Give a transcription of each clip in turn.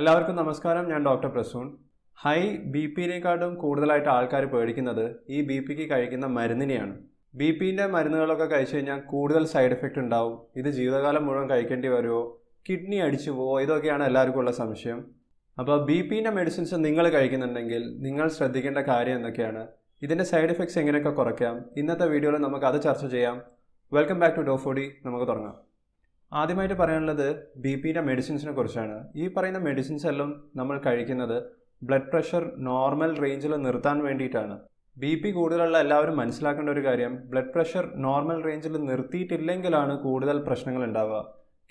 എല്ലാവർക്കും നമസ്കാരം ഞാൻ ഡോക്ടർ പ്രസൂൺ ഹൈ ബി പിനെക്കാട്ടും കൂടുതലായിട്ട് ആൾക്കാർ പേടിക്കുന്നത് ഈ ബി പിക്ക് കഴിക്കുന്ന മരുന്നിനെയാണ് ബി പിൻ്റെ മരുന്നുകളൊക്കെ കഴിച്ചു കഴിഞ്ഞാൽ കൂടുതൽ സൈഡ് എഫക്റ്റ് ഉണ്ടാവും ഇത് ജീവിതകാലം മുഴുവൻ കഴിക്കേണ്ടി വരുമോ കിഡ്നി അടിച്ചു പോവോ ഇതൊക്കെയാണ് എല്ലാവർക്കും ഉള്ള സംശയം അപ്പോൾ ബി പിൻ്റെ മെഡിസിൻസ് നിങ്ങൾ കഴിക്കുന്നുണ്ടെങ്കിൽ നിങ്ങൾ ശ്രദ്ധിക്കേണ്ട കാര്യം എന്തൊക്കെയാണ് ഇതിൻ്റെ സൈഡ് എഫക്ട്സ് എങ്ങനെയൊക്കെ കുറയ്ക്കാം ഇന്നത്തെ വീഡിയോയിൽ നമുക്ക് അത് ചർച്ച ചെയ്യാം വെൽക്കം ബാക്ക് ടു ഡോഫോഡി നമുക്ക് തുടങ്ങാം ആദ്യമായിട്ട് പറയാനുള്ളത് ബി പിയുടെ മെഡിസിൻസിനെ കുറിച്ചാണ് ഈ പറയുന്ന മെഡിസിൻസ് എല്ലാം നമ്മൾ കഴിക്കുന്നത് ബ്ലഡ് പ്രഷർ നോർമൽ റേഞ്ചിൽ നിർത്താൻ വേണ്ടിയിട്ടാണ് ബി പി കൂടുതലുള്ള എല്ലാവരും മനസ്സിലാക്കേണ്ട ഒരു കാര്യം ബ്ലഡ് പ്രഷർ നോർമൽ റേഞ്ചിൽ നിർത്തിയിട്ടില്ലെങ്കിലാണ് കൂടുതൽ പ്രശ്നങ്ങൾ ഉണ്ടാവുക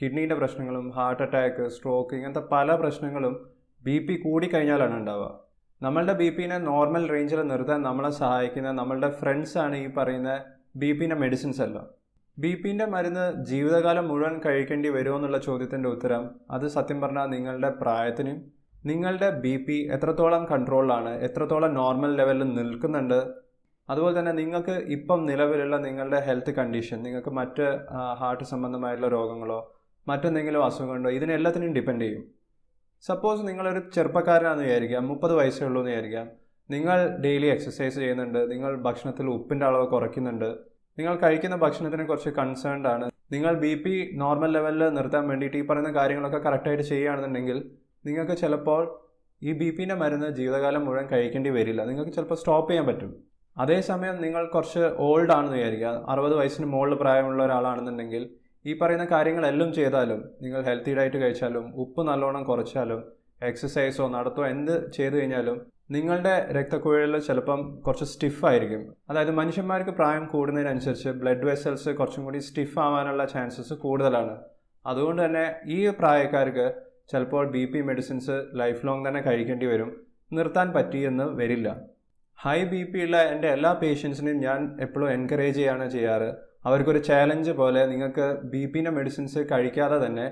കിഡ്നീൻ്റെ പ്രശ്നങ്ങളും ഹാർട്ട് അറ്റാക്ക് സ്ട്രോക്ക് ഇങ്ങനത്തെ പല പ്രശ്നങ്ങളും ബി പി കൂടിക്കഴിഞ്ഞാലാണ് ഉണ്ടാവുക നമ്മളുടെ ബി പിനെ നോർമൽ റേഞ്ചിൽ നിർത്താൻ നമ്മളെ സഹായിക്കുന്ന നമ്മളുടെ ഫ്രണ്ട്സാണ് ഈ പറയുന്ന ബി പിന്നെ മെഡിസിൻസ് എല്ലാം ബി പിൻ്റെ മരുന്ന് ജീവിതകാലം മുഴുവൻ കഴിക്കേണ്ടി വരുമോ എന്നുള്ള ചോദ്യത്തിൻ്റെ ഉത്തരം അത് സത്യം പറഞ്ഞാൽ നിങ്ങളുടെ പ്രായത്തിനും നിങ്ങളുടെ ബി പി എത്രത്തോളം കൺട്രോളിലാണ് എത്രത്തോളം നോർമൽ ലെവലിൽ നിൽക്കുന്നുണ്ട് അതുപോലെ തന്നെ നിങ്ങൾക്ക് ഇപ്പം നിലവിലുള്ള നിങ്ങളുടെ ഹെൽത്ത് കണ്ടീഷൻ നിങ്ങൾക്ക് മറ്റ് ഹാർട്ട് സംബന്ധമായിട്ടുള്ള രോഗങ്ങളോ മറ്റെന്തെങ്കിലും അസുഖമുണ്ടോ ഇതിനെല്ലാത്തിനും ഡിപ്പെൻഡ് ചെയ്യും സപ്പോസ് നിങ്ങളൊരു ചെറുപ്പക്കാരനാണെന്ന് വിചാരിക്കാം മുപ്പത് വയസ്സേ ഉള്ളൂ എന്ന് വിചാരിക്കാം നിങ്ങൾ ഡെയിലി എക്സസൈസ് ചെയ്യുന്നുണ്ട് നിങ്ങൾ ഭക്ഷണത്തിൽ ഉപ്പിൻ്റെ അളവ് കുറയ്ക്കുന്നുണ്ട് നിങ്ങൾ കഴിക്കുന്ന ഭക്ഷണത്തിനെ കുറിച്ച് കൺസേൺഡ് ആണ് നിങ്ങൾ ബി പി നോർമൽ ലെവലിൽ നിർത്താൻ വേണ്ടിയിട്ട് ഈ പറയുന്ന കാര്യങ്ങളൊക്കെ കറക്റ്റായിട്ട് ചെയ്യുകയാണെന്നുണ്ടെങ്കിൽ നിങ്ങൾക്ക് ചിലപ്പോൾ ഈ ബി പിൻ്റെ മരുന്ന് ജീവിതകാലം മുഴുവൻ കഴിക്കേണ്ടി വരില്ല നിങ്ങൾക്ക് ചിലപ്പോൾ സ്റ്റോപ്പ് ചെയ്യാൻ പറ്റും അതേസമയം നിങ്ങൾ കുറച്ച് ഓൾഡ് ആണെന്ന് വിചാരിക്കുക അറുപത് വയസ്സിന് മുകളിൽ പ്രായമുള്ള ഒരാളാണെന്നുണ്ടെങ്കിൽ ഈ പറയുന്ന കാര്യങ്ങളെല്ലാം ചെയ്താലും നിങ്ങൾ ഹെൽത്തി ഡയറ്റ് കഴിച്ചാലും ഉപ്പ് നല്ലോണം കുറച്ചാലും എക്സസൈസോ നടത്തോ എന്ത് ചെയ്തു കഴിഞ്ഞാലും നിങ്ങളുടെ രക്തക്കുഴലിൽ ചിലപ്പം കുറച്ച് സ്റ്റിഫ് ആയിരിക്കും അതായത് മനുഷ്യന്മാർക്ക് പ്രായം കൂടുന്നതിനനുസരിച്ച് ബ്ലഡ് വെസൽസ് കുറച്ചും കൂടി സ്റ്റിഫ് ആവാനുള്ള ചാൻസസ് കൂടുതലാണ് അതുകൊണ്ട് തന്നെ ഈ പ്രായക്കാർക്ക് ചിലപ്പോൾ B P medicines life long തന്നെ കഴിക്കേണ്ടി വരും നിർത്താൻ പറ്റിയെന്ന് വരില്ല ഹൈ ബി പി ഉള്ള എൻ്റെ എല്ലാ പേഷ്യൻസിനെയും ഞാൻ എപ്പോഴും എൻകറേജ് ചെയ്യാണ് ചെയ്യാറ് അവർക്കൊരു ചാലഞ്ച് പോലെ നിങ്ങൾക്ക് ബി പിൻ്റെ മെഡിസിൻസ് കഴിക്കാതെ തന്നെ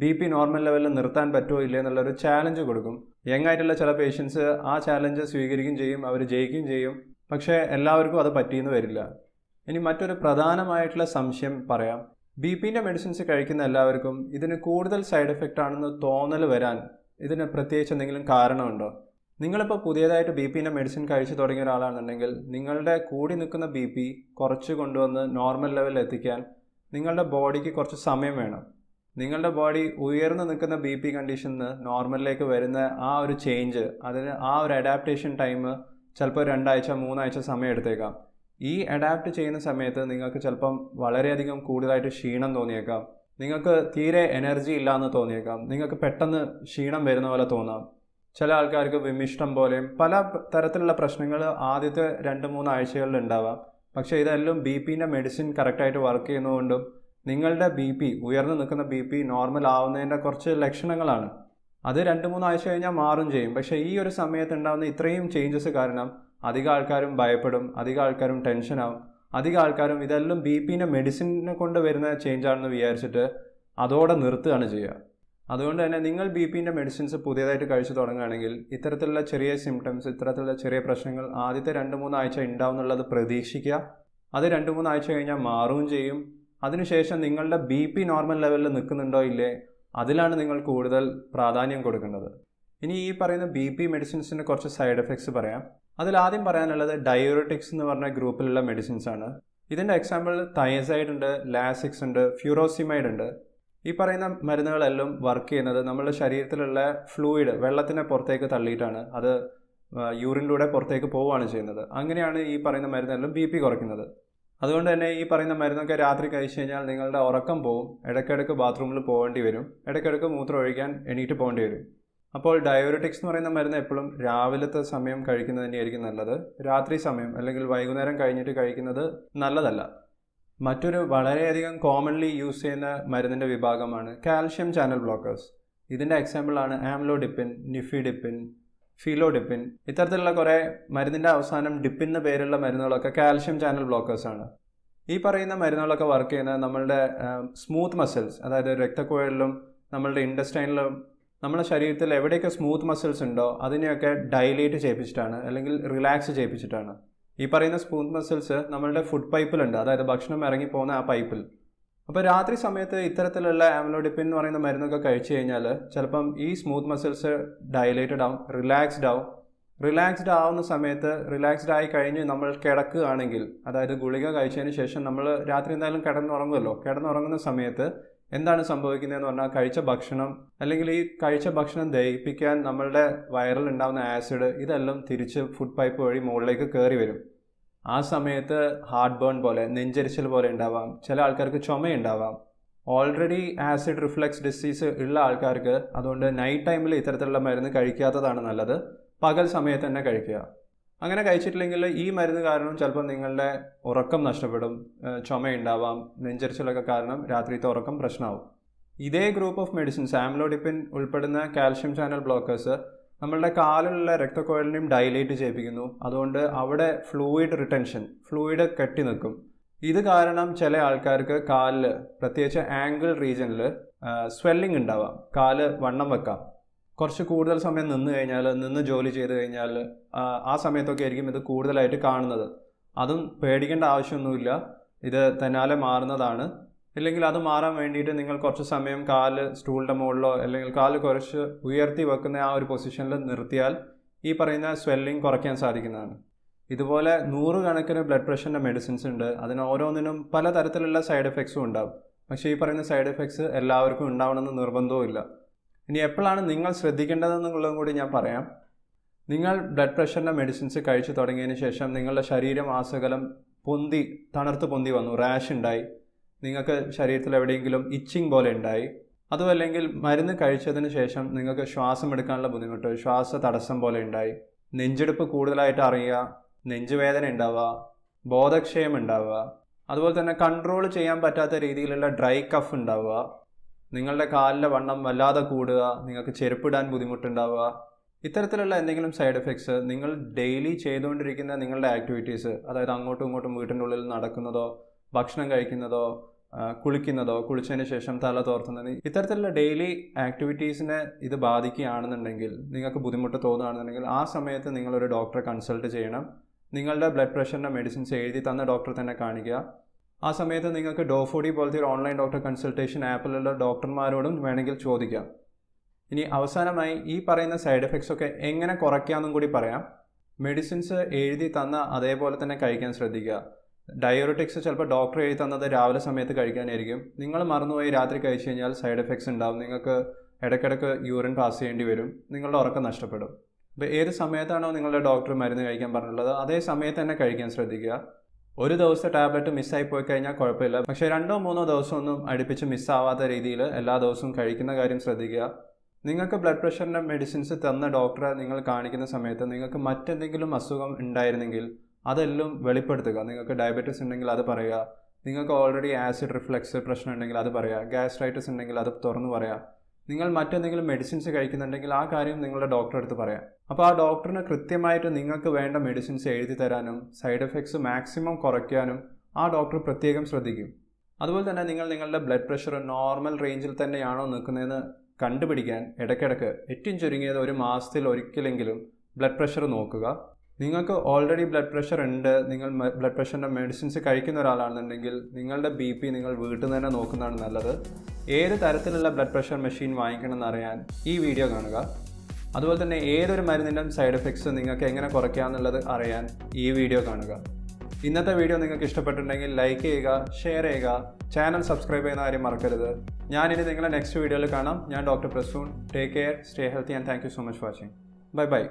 ബി പി നോർമൽ ലെവലിൽ നിർത്താൻ പറ്റുമോ ഇല്ലേ എന്നുള്ളൊരു ചാലഞ്ച് കൊടുക്കും യങ് ആയിട്ടുള്ള ചില പേഷ്യൻസ് ആ ചാലഞ്ച് സ്വീകരിക്കുകയും ചെയ്യും അവർ ജയിക്കുകയും ചെയ്യും പക്ഷേ എല്ലാവർക്കും അത് പറ്റിയെന്ന് വരില്ല ഇനി മറ്റൊരു പ്രധാനമായിട്ടുള്ള സംശയം പറയാം ബി പിൻ്റെ മെഡിസിൻസ് കഴിക്കുന്ന എല്ലാവർക്കും ഇതിന് കൂടുതൽ സൈഡ് എഫക്റ്റ് ആണെന്ന് തോന്നൽ വരാൻ ഇതിന് പ്രത്യേകിച്ച് എന്തെങ്കിലും കാരണമുണ്ടോ നിങ്ങളിപ്പോൾ പുതിയതായിട്ട് ബി പിൻ്റെ മെഡിസിൻ കഴിച്ചു തുടങ്ങിയ ഒരാളാണെന്നുണ്ടെങ്കിൽ നിങ്ങളുടെ കൂടി നിൽക്കുന്ന ബി പി കുറച്ച് കൊണ്ടുവന്ന് നോർമൽ ലെവലിൽ എത്തിക്കാൻ നിങ്ങളുടെ ബോഡിക്ക് കുറച്ച് സമയം വേണം നിങ്ങളുടെ ബോഡി ഉയർന്നു നിൽക്കുന്ന ബി പി കണ്ടീഷനിൽ നോർമലിലേക്ക് വരുന്ന ആ ഒരു ചേഞ്ച് അതിന് ആ ഒരു അഡാപ്റ്റേഷൻ ടൈം ചിലപ്പോൾ രണ്ടാഴ്ച മൂന്നാഴ്ച സമയം എടുത്തേക്കാം ഈ അഡാപ്റ്റ് ചെയ്യുന്ന സമയത്ത് നിങ്ങൾക്ക് ചിലപ്പം വളരെയധികം കൂടുതലായിട്ട് ക്ഷീണം തോന്നിയേക്കാം നിങ്ങൾക്ക് തീരെ എനർജി ഇല്ല എന്ന് തോന്നിയേക്കാം നിങ്ങൾക്ക് പെട്ടെന്ന് ക്ഷീണം വരുന്ന പോലെ തോന്നാം ചില ആൾക്കാർക്ക് വിമിഷ്ടം പോലെയും പല തരത്തിലുള്ള പ്രശ്നങ്ങൾ ആദ്യത്തെ രണ്ട് മൂന്ന് ആഴ്ചകളിൽ ഉണ്ടാവാം പക്ഷേ ഇതെല്ലാം ബി പിൻ്റെ മെഡിസിൻ കറക്റ്റായിട്ട് വർക്ക് ചെയ്യുന്നതുകൊണ്ടും നിങ്ങളുടെ ബി പി ഉയർന്നു നിൽക്കുന്ന ബി പി നോർമൽ ആവുന്നതിൻ്റെ കുറച്ച് ലക്ഷണങ്ങളാണ് അത് രണ്ട് മൂന്ന് ആഴ്ച കഴിഞ്ഞാൽ മാറും ചെയ്യും പക്ഷേ ഈ ഒരു സമയത്ത് ഉണ്ടാകുന്ന ഇത്രയും ചേഞ്ചസ് കാരണം അധിക ആൾക്കാരും ഭയപ്പെടും അധിക ആൾക്കാരും ടെൻഷനാവും അധിക ആൾക്കാരും ഇതെല്ലാം ബി പിന്നെ മെഡിസിനെ കൊണ്ട് വരുന്ന ചേഞ്ചാണെന്ന് വിചാരിച്ചിട്ട് അതോടെ നിർത്തുകയാണ് ചെയ്യുക അതുകൊണ്ട് തന്നെ നിങ്ങൾ ബി പിൻ്റെ മെഡിസിൻസ് പുതിയതായിട്ട് കഴിച്ചു തുടങ്ങുകയാണെങ്കിൽ ഇത്തരത്തിലുള്ള ചെറിയ സിംറ്റംസ് ഇത്തരത്തിലുള്ള ചെറിയ പ്രശ്നങ്ങൾ ആദ്യത്തെ രണ്ട് മൂന്ന് ആഴ്ച ഉണ്ടാവും എന്നുള്ളത് പ്രതീക്ഷിക്കുക അത് രണ്ട് മൂന്ന് ആഴ്ച കഴിഞ്ഞാൽ മാറുകയും ചെയ്യും അതിനുശേഷം നിങ്ങളുടെ ബി പി നോർമൽ ലെവലിൽ നിൽക്കുന്നുണ്ടോ ഇല്ലേ അതിലാണ് നിങ്ങൾ കൂടുതൽ പ്രാധാന്യം കൊടുക്കേണ്ടത് ഇനി ഈ പറയുന്ന ബി പി മെഡിസിൻസിൻ്റെ കുറച്ച് സൈഡ് എഫക്ട്സ് പറയാം അതിൽ ആദ്യം പറയാനുള്ളത് ഡയോറിറ്റിക്സ് എന്ന് പറഞ്ഞ ഗ്രൂപ്പിലുള്ള മെഡിസിൻസ് ആണ് ഇതിൻ്റെ എക്സാമ്പിൾ തയസൈഡ് ഉണ്ട് ലാസിക്സ് ഉണ്ട് ഫ്യൂറോസിമൈഡ് ഉണ്ട് ഈ പറയുന്ന മരുന്നുകളെല്ലാം വർക്ക് ചെയ്യുന്നത് നമ്മുടെ ശരീരത്തിലുള്ള ഫ്ലൂയിഡ് വെള്ളത്തിനെ പുറത്തേക്ക് തള്ളിയിട്ടാണ് അത് യൂറിനിലൂടെ പുറത്തേക്ക് പോവുകയാണ് ചെയ്യുന്നത് അങ്ങനെയാണ് ഈ പറയുന്ന മരുന്നെല്ലാം ബി പി കുറയ്ക്കുന്നത് അതുകൊണ്ട് തന്നെ ഈ പറയുന്ന മരുന്നൊക്കെ രാത്രി കഴിച്ചു കഴിഞ്ഞാൽ നിങ്ങളുടെ ഉറക്കം പോവും ഇടയ്ക്കിടയ്ക്ക് ബാത്റൂമിൽ പോകേണ്ടി വരും ഇടയ്ക്കിടയ്ക്ക് മൂത്രം ഒഴിക്കാൻ എണീറ്റ് പോകേണ്ടി വരും അപ്പോൾ ഡയോറിറ്റിക്സ് എന്ന് പറയുന്ന മരുന്ന് എപ്പോഴും രാവിലത്തെ സമയം കഴിക്കുന്നത് തന്നെയായിരിക്കും നല്ലത് രാത്രി സമയം അല്ലെങ്കിൽ വൈകുന്നേരം കഴിഞ്ഞിട്ട് കഴിക്കുന്നത് നല്ലതല്ല മറ്റൊരു വളരെയധികം കോമൺലി യൂസ് ചെയ്യുന്ന മരുന്നിൻ്റെ വിഭാഗമാണ് കാൽഷ്യം ചാനൽ ബ്ലോക്കേഴ്സ് ഇതിൻ്റെ എക്സാമ്പിളാണ് ആംലോ ഡിപ്പിൻ നിഫി ഡിപ്പിൻ ഫീലോ ഡിപ്പിൻ ഇത്തരത്തിലുള്ള കുറേ മരുന്നിൻ്റെ അവസാനം ഡിപ്പിൻ എന്ന പേരുള്ള മരുന്നുകളൊക്കെ കാൽഷ്യം ചാനൽ ബ്ലോക്കേഴ്സാണ് ഈ പറയുന്ന മരുന്നുകളൊക്കെ വർക്ക് ചെയ്യുന്നത് നമ്മളുടെ സ്മൂത്ത് മസിൽസ് അതായത് രക്തക്കുഴലിലും നമ്മളുടെ ഇൻഡസ്റ്റൈനിലും നമ്മുടെ ശരീരത്തിൽ എവിടെയൊക്കെ സ്മൂത്ത് മസിൽസ് ഉണ്ടോ അതിനെയൊക്കെ ഡൈലേറ്റ് ചെയ്യിപ്പിച്ചിട്ടാണ് അല്ലെങ്കിൽ റിലാക്സ് ചെയ്യിപ്പിച്ചിട്ടാണ് ഈ പറയുന്ന സ്മൂത്ത് മസിൽസ് നമ്മളുടെ ഫുഡ് പൈപ്പിലുണ്ട് അതായത് ഭക്ഷണം ഇറങ്ങി പോകുന്ന ആ പൈപ്പിൽ അപ്പോൾ രാത്രി സമയത്ത് ഇത്തരത്തിലുള്ള ആംലോഡിപ്പിൻ എന്ന് പറയുന്ന മരുന്നൊക്കെ കഴിച്ചു കഴിഞ്ഞാൽ ചിലപ്പം ഈ സ്മൂത്ത് മസിൽസ് ഡയലേറ്റഡ് ആവും റിലാക്സ്ഡ് ആവും റിലാക്സ്ഡ് ആവുന്ന സമയത്ത് റിലാക്സ്ഡ് ആയി കഴിഞ്ഞ് നമ്മൾ കിടക്കുകയാണെങ്കിൽ അതായത് ഗുളിക കഴിച്ചതിന് ശേഷം നമ്മൾ രാത്രി എന്തായാലും കിടന്നുറങ്ങുമല്ലോ കിടന്നുറങ്ങുന്ന സമയത്ത് എന്താണ് സംഭവിക്കുന്നതെന്ന് പറഞ്ഞാൽ കഴിച്ച ഭക്ഷണം അല്ലെങ്കിൽ ഈ കഴിച്ച ഭക്ഷണം ദഹിപ്പിക്കാൻ നമ്മളുടെ വയറിൽ ഉണ്ടാകുന്ന ആസിഡ് ഇതെല്ലാം തിരിച്ച് ഫുഡ് പൈപ്പ് വഴി മുകളിലേക്ക് കയറി വരും ആ സമയത്ത് ഹാർട്ട് ബേൺ പോലെ നെഞ്ചരിച്ചൽ പോലെ ഉണ്ടാവാം ചില ആൾക്കാർക്ക് ചുമയുണ്ടാവാം ഓൾറെഡി ആസിഡ് റിഫ്ലക്സ് ഡിസീസ് ഉള്ള ആൾക്കാർക്ക് അതുകൊണ്ട് നൈറ്റ് ടൈമിൽ ഇത്തരത്തിലുള്ള മരുന്ന് കഴിക്കാത്തതാണ് നല്ലത് പകൽ സമയത്ത് തന്നെ കഴിക്കുക അങ്ങനെ കഴിച്ചിട്ടില്ലെങ്കിൽ ഈ മരുന്ന് കാരണം ചിലപ്പോൾ നിങ്ങളുടെ ഉറക്കം നഷ്ടപ്പെടും ചുമയുണ്ടാവാം നെഞ്ചരിച്ചിലൊക്കെ കാരണം രാത്രിത്തെ ഉറക്കം പ്രശ്നമാവും ഇതേ ഗ്രൂപ്പ് ഓഫ് മെഡിസിൻസ് ആംലോഡിപ്പിൻ ഉൾപ്പെടുന്ന കാൽഷ്യം ചാനൽ ബ്ലോക്കേഴ്സ് നമ്മളുടെ കാലിലുള്ള രക്തക്കോഴലിനെയും ഡൈലേറ്റ് ചെയ്യിപ്പിക്കുന്നു അതുകൊണ്ട് അവിടെ ഫ്ലൂയിഡ് റിട്ടൻഷൻ ഫ്ലൂയിഡ് കെട്ടി നിൽക്കും ഇത് കാരണം ചില ആൾക്കാർക്ക് കാലിൽ പ്രത്യേകിച്ച് ആംഗിൾ റീജിയനിൽ സ്വെല്ലിംഗ് ഉണ്ടാവാം കാല് വണ്ണം വെക്കാം കുറച്ച് കൂടുതൽ സമയം നിന്ന് കഴിഞ്ഞാൽ നിന്ന് ജോലി ചെയ്ത് കഴിഞ്ഞാൽ ആ സമയത്തൊക്കെ ആയിരിക്കും ഇത് കൂടുതലായിട്ട് കാണുന്നത് അതും പേടിക്കേണ്ട ആവശ്യമൊന്നുമില്ല ഇത് തന്നാലെ മാറുന്നതാണ് ഇല്ലെങ്കിൽ അത് മാറാൻ വേണ്ടിയിട്ട് നിങ്ങൾ കുറച്ച് സമയം കാല് സ്റ്റൂളിൻ്റെ മുകളിലോ അല്ലെങ്കിൽ കാല് കുറച്ച് ഉയർത്തി വെക്കുന്ന ആ ഒരു പൊസിഷനിൽ നിർത്തിയാൽ ഈ പറയുന്ന സ്വെല്ലിംഗ് കുറയ്ക്കാൻ സാധിക്കുന്നതാണ് ഇതുപോലെ നൂറുകണക്കിന് ബ്ലഡ് പ്രഷറിൻ്റെ മെഡിസിൻസ് ഉണ്ട് അതിന് ഓരോന്നിനും പല തരത്തിലുള്ള സൈഡ് എഫക്ട്സും ഉണ്ടാവും പക്ഷേ ഈ പറയുന്ന സൈഡ് എഫക്ട്സ് എല്ലാവർക്കും ഉണ്ടാവണമെന്ന് നിർബന്ധവുമില്ല ഇനി എപ്പോഴാണ് നിങ്ങൾ ശ്രദ്ധിക്കേണ്ടതെന്നുള്ളതും കൂടി ഞാൻ പറയാം നിങ്ങൾ ബ്ലഡ് പ്രഷറിൻ്റെ മെഡിസിൻസ് കഴിച്ചു തുടങ്ങിയതിന് ശേഷം നിങ്ങളുടെ ശരീരം ആസകലം പൊന്തി തണർത്ത് പൊന്തി വന്നു റാഷ് ഉണ്ടായി നിങ്ങൾക്ക് ശരീരത്തിൽ എവിടെയെങ്കിലും ഇച്ചിങ് പോലെ ഉണ്ടായി അതും അല്ലെങ്കിൽ മരുന്ന് കഴിച്ചതിന് ശേഷം നിങ്ങൾക്ക് ശ്വാസം എടുക്കാനുള്ള ബുദ്ധിമുട്ട് ശ്വാസ തടസ്സം പോലെ ഉണ്ടായി നെഞ്ചെടുപ്പ് കൂടുതലായിട്ട് അറിയുക നെഞ്ചുവേദന ഉണ്ടാവുക ബോധക്ഷയം ഉണ്ടാവുക അതുപോലെ തന്നെ കൺട്രോൾ ചെയ്യാൻ പറ്റാത്ത രീതിയിലുള്ള ഡ്രൈ കഫ് ഉണ്ടാവുക നിങ്ങളുടെ കാലിലെ വണ്ണം വല്ലാതെ കൂടുക നിങ്ങൾക്ക് ചെരുപ്പിടാൻ ബുദ്ധിമുട്ടുണ്ടാവുക ഇത്തരത്തിലുള്ള എന്തെങ്കിലും സൈഡ് എഫക്ട്സ് നിങ്ങൾ ഡെയിലി ചെയ്തുകൊണ്ടിരിക്കുന്ന നിങ്ങളുടെ ആക്ടിവിറ്റീസ് അതായത് അങ്ങോട്ടും ഇങ്ങോട്ടും വീട്ടിൻ്റെ ഉള്ളിൽ നടക്കുന്നതോ ഭക്ഷണം കഴിക്കുന്നതോ കുളിക്കുന്നതോ കുളിച്ചതിന് ശേഷം തല തോർത്തുന്നത് ഇത്തരത്തിലുള്ള ഡെയിലി ആക്ടിവിറ്റീസിനെ ഇത് ബാധിക്കുകയാണെന്നുണ്ടെങ്കിൽ നിങ്ങൾക്ക് ബുദ്ധിമുട്ട് തോന്നുകയാണെന്നുണ്ടെങ്കിൽ ആ സമയത്ത് നിങ്ങളൊരു ഡോക്ടറെ കൺസൾട്ട് ചെയ്യണം നിങ്ങളുടെ ബ്ലഡ് പ്രഷറിൻ്റെ മെഡിസിൻസ് എഴുതി തന്ന ഡോക്ടറെ തന്നെ കാണിക്കുക ആ സമയത്ത് നിങ്ങൾക്ക് ഡോഫോഡി പോലത്തെ ഒരു ഓൺലൈൻ ഡോക്ടർ കൺസൾട്ടേഷൻ ആപ്പിലുള്ള ഡോക്ടർമാരോടും വേണമെങ്കിൽ ചോദിക്കാം ഇനി അവസാനമായി ഈ പറയുന്ന സൈഡ് എഫക്ട്സ് ഒക്കെ എങ്ങനെ കുറയ്ക്കാമെന്നും കൂടി പറയാം മെഡിസിൻസ് എഴുതി തന്ന അതേപോലെ തന്നെ കഴിക്കാൻ ശ്രദ്ധിക്കുക ഡയോറിറ്റിക്സ് ചിലപ്പോൾ ഡോക്ടർ എഴുതി തന്നത് രാവിലെ സമയത്ത് കഴിക്കാനായിരിക്കും നിങ്ങൾ മറന്നുപോയി രാത്രി കഴിച്ചു കഴിഞ്ഞാൽ സൈഡ് എഫക്ട്സ് ഉണ്ടാവും നിങ്ങൾക്ക് ഇടയ്ക്കിടയ്ക്ക് യൂറിൻ പാസ് ചെയ്യേണ്ടി വരും നിങ്ങളുടെ ഉറക്കം നഷ്ടപ്പെടും അപ്പോൾ ഏത് സമയത്താണോ നിങ്ങളുടെ ഡോക്ടർ മരുന്ന് കഴിക്കാൻ പറഞ്ഞിട്ടുള്ളത് അതേ സമയത്ത് തന്നെ കഴിക്കാൻ ശ്രദ്ധിക്കുക ഒരു ദിവസം ടാബ്ലറ്റ് മിസ്സായി പോയി കഴിഞ്ഞാൽ കുഴപ്പമില്ല പക്ഷേ രണ്ടോ മൂന്നോ ദിവസമൊന്നും അടുപ്പിച്ച് മിസ്സാവാത്ത രീതിയിൽ എല്ലാ ദിവസവും കഴിക്കുന്ന കാര്യം ശ്രദ്ധിക്കുക നിങ്ങൾക്ക് ബ്ലഡ് പ്രഷറിൻ്റെ മെഡിസിൻസ് തന്ന ഡോക്ടറെ നിങ്ങൾ കാണിക്കുന്ന സമയത്ത് നിങ്ങൾക്ക് മറ്റെന്തെങ്കിലും അസുഖം ഉണ്ടായിരുന്നെങ്കിൽ അതെല്ലാം വെളിപ്പെടുത്തുക നിങ്ങൾക്ക് ഡയബറ്റീസ് ഉണ്ടെങ്കിൽ അത് പറയുക നിങ്ങൾക്ക് ഓൾറെഡി ആസിഡ് റിഫ്ലക്സ് പ്രശ്നം ഉണ്ടെങ്കിൽ അത് പറയുക ഗ്യാസ്ട്രൈറ്റിസ് ഉണ്ടെങ്കിൽ അത് തുറന്നു പറയാം നിങ്ങൾ മറ്റെന്തെങ്കിലും മെഡിസിൻസ് കഴിക്കുന്നുണ്ടെങ്കിൽ ആ കാര്യം നിങ്ങളുടെ ഡോക്ടറെ അടുത്ത് പറയാം അപ്പോൾ ആ ഡോക്ടറിന് കൃത്യമായിട്ട് നിങ്ങൾക്ക് വേണ്ട മെഡിസിൻസ് എഴുതി തരാനും സൈഡ് എഫക്ട്സ് മാക്സിമം കുറയ്ക്കാനും ആ ഡോക്ടർ പ്രത്യേകം ശ്രദ്ധിക്കും അതുപോലെ തന്നെ നിങ്ങൾ നിങ്ങളുടെ ബ്ലഡ് പ്രഷർ നോർമൽ റേഞ്ചിൽ തന്നെയാണോ നിൽക്കുന്നതെന്ന് കണ്ടുപിടിക്കാൻ ഇടയ്ക്കിടയ്ക്ക് ഏറ്റവും ചുരുങ്ങിയത് ഒരു മാസത്തിൽ ഒരിക്കലെങ്കിലും ബ്ലഡ് പ്രഷർ നോക്കുക നിങ്ങൾക്ക് ഓൾറെഡി ബ്ലഡ് പ്രഷർ ഉണ്ട് നിങ്ങൾ ബ്ലഡ് പ്രഷറിൻ്റെ മെഡിസിൻസ് കഴിക്കുന്ന ഒരാളാണെന്നുണ്ടെങ്കിൽ നിങ്ങളുടെ ബി പി നിങ്ങൾ വീട്ടിൽ നിന്ന് തന്നെ നോക്കുന്നതാണ് നല്ലത് ഏത് തരത്തിലുള്ള ബ്ലഡ് പ്രഷർ മെഷീൻ വാങ്ങിക്കണം എന്നറിയാൻ ഈ വീഡിയോ കാണുക അതുപോലെ തന്നെ ഏതൊരു മരുന്നിൻ്റെ സൈഡ് എഫക്ട്സ് നിങ്ങൾക്ക് എങ്ങനെ കുറയ്ക്കുക എന്നുള്ളത് അറിയാൻ ഈ വീഡിയോ കാണുക ഇന്നത്തെ വീഡിയോ നിങ്ങൾക്ക് ഇഷ്ടപ്പെട്ടിട്ടുണ്ടെങ്കിൽ ലൈക്ക് ചെയ്യുക ഷെയർ ചെയ്യുക ചാനൽ സബ്സ്ക്രൈബ് ചെയ്യുന്ന കാര്യം മറക്കരുത് ഞാനിനി നിങ്ങളെ നെക്സ്റ്റ് വീഡിയോയിൽ കാണാം ഞാൻ doctor Prasoon take care stay healthy and thank you so much watching bye by